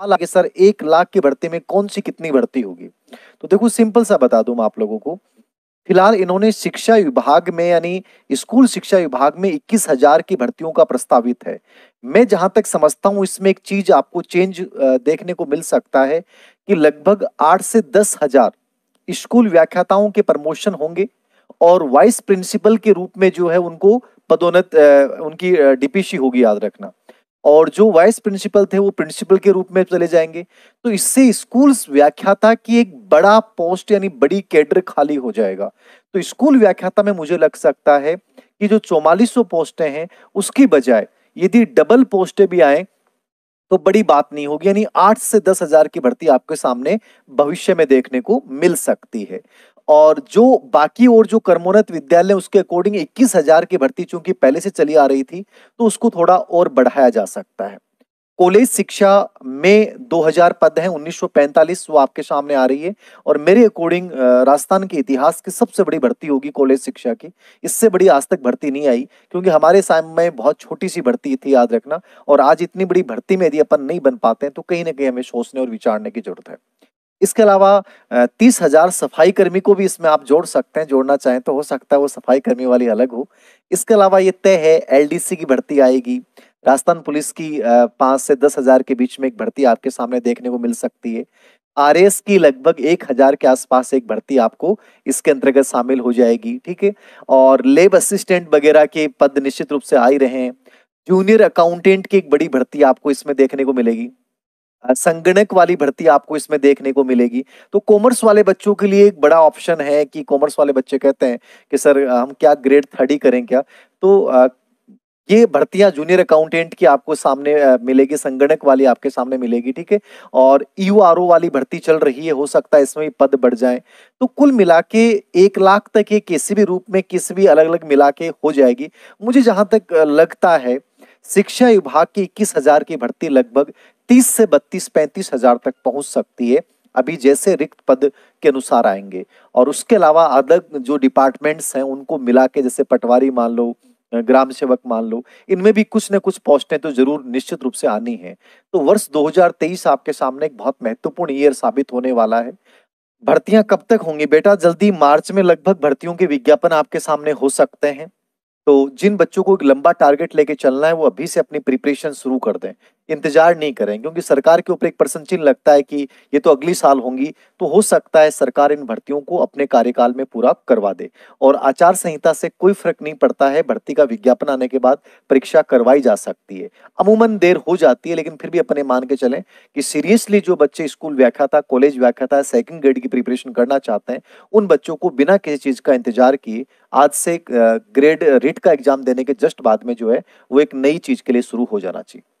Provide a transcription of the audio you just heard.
हालांकि सर एक लाख की भर्ती में कौन सी कितनी भर्ती होगी तो देखो सिंपल सा बता दू मैं आप लोगों को फिलहाल इन्होंने शिक्षा विभाग में यानी स्कूल शिक्षा विभाग में इक्कीस हजार की भर्तियों का प्रस्तावित है मैं जहां तक समझता हूं इसमें एक चीज आपको चेंज देखने को मिल सकता है कि लगभग आठ से दस हजार स्कूल व्याख्याताओं के प्रमोशन होंगे और वाइस प्रिंसिपल के रूप में जो है उनको पदोन्नत उनकी डीपीसी होगी याद रखना और जो वाइस प्रिंसिपल थे वो प्रिंसिपल के रूप में चले जाएंगे तो इससे स्कूल्स व्याख्याता की एक बड़ा पोस्ट यानी बड़ी कैडर खाली हो जाएगा तो स्कूल व्याख्याता में मुझे लग सकता है कि जो चौवालीस पोस्टें हैं उसकी बजाय यदि डबल पोस्टें भी आए तो बड़ी बात नहीं होगी यानी आठ से दस हजार की भर्ती आपके सामने भविष्य में देखने को मिल सकती है और जो बाकी और जो कर्मोन्नत विद्यालय उसके अकॉर्डिंग इक्कीस हजार की भर्ती चूंकि पहले से चली आ रही थी तो उसको थोड़ा और बढ़ाया जा सकता है कॉलेज शिक्षा में 2000 पद हैं 1945 वो आपके सामने आ रही है और मेरे अकॉर्डिंग राजस्थान के इतिहास की सबसे बड़ी भर्ती होगी कॉलेज शिक्षा की इससे बड़ी आज तक भर्ती नहीं आई क्योंकि हमारे साम में बहुत छोटी सी भर्ती थी याद रखना और आज इतनी बड़ी भर्ती में यदि अपन नहीं बन पाते हैं तो कहीं ना कहीं हमें सोचने और विचारने की जरूरत है इसके अलावा तीस हजार सफाई कर्मी को भी इसमें आप जोड़ सकते हैं जोड़ना चाहें तो हो सकता है वो सफाई कर्मी वाली अलग हो इसके अलावा ये तय है एलडीसी की भर्ती आएगी राजस्थान पुलिस की पाँच से दस हजार के बीच में एक भर्ती आपके सामने देखने को मिल सकती है आर की लगभग एक हजार के आसपास एक भर्ती आपको इसके अंतर्गत शामिल हो जाएगी ठीक है और लेब असिस्टेंट वगैरह के पद निश्चित रूप से आ ही रहे हैं जूनियर अकाउंटेंट की एक बड़ी भर्ती आपको इसमें देखने को मिलेगी संगणक वाली भर्ती आपको इसमें देखने को मिलेगी तो कॉमर्स वाले बच्चों के लिए एक बड़ा ऑप्शन है कि कॉमर्स वाले बच्चे कहते हैं कि सर हम क्या ग्रेड थर्ड करें क्या तो ये भर्तियां जूनियर अकाउंटेंट की आपको सामने मिलेगी संगणक वाली आपके सामने मिलेगी ठीक है और यू वाली भर्ती चल रही है हो सकता है इसमें पद बढ़ जाए तो कुल मिला के एक लाख तक ये किसी भी रूप में किसी भी अलग अलग मिला के हो जाएगी मुझे जहां तक लगता है शिक्षा विभाग की इक्कीस हजार की भर्ती लगभग तीस से बत्तीस पैंतीस हजार तक पहुंच सकती है अभी जैसे रिक्त पद के अनुसार आएंगे और उसके अलावा अलग जो डिपार्टमेंट्स हैं उनको मिला के जैसे पटवारी मान लो ग्राम सेवक मान लो इनमें भी कुछ ना कुछ पोस्टें तो जरूर निश्चित रूप से आनी है तो वर्ष 2023 आपके सामने एक बहुत महत्वपूर्ण ईयर साबित होने वाला है भर्तियां कब तक होंगी बेटा जल्दी मार्च में लगभग भर्तियों के विज्ञापन आपके सामने हो सकते हैं तो जिन बच्चों को एक लंबा टारगेट लेके चलना है वो अभी से अपनी प्रिपरेशन शुरू कर दें इंतजार नहीं करें क्योंकि सरकार के ऊपर एक प्रश्न चिन्ह लगता है कि ये तो अगली साल होंगी तो हो सकता है सरकार इन भर्तियों को अपने कार्यकाल में पूरा करवा दे और आचार संहिता से कोई फर्क नहीं पड़ता है भर्ती का विज्ञापन आने के बाद परीक्षा करवाई जा सकती है अमूमन देर हो जाती है लेकिन फिर भी अपने मान के चले कि सीरियसली जो बच्चे स्कूल व्याख्याता कॉलेज व्याख्याता सेकेंड ग्रेड की प्रिपरेशन करना चाहते हैं उन बच्चों को बिना किसी चीज़ का इंतजार किए आज से ग्रेड रिट का एग्जाम देने के जस्ट बाद में जो है वो एक नई चीज़ के लिए शुरू हो जाना चाहिए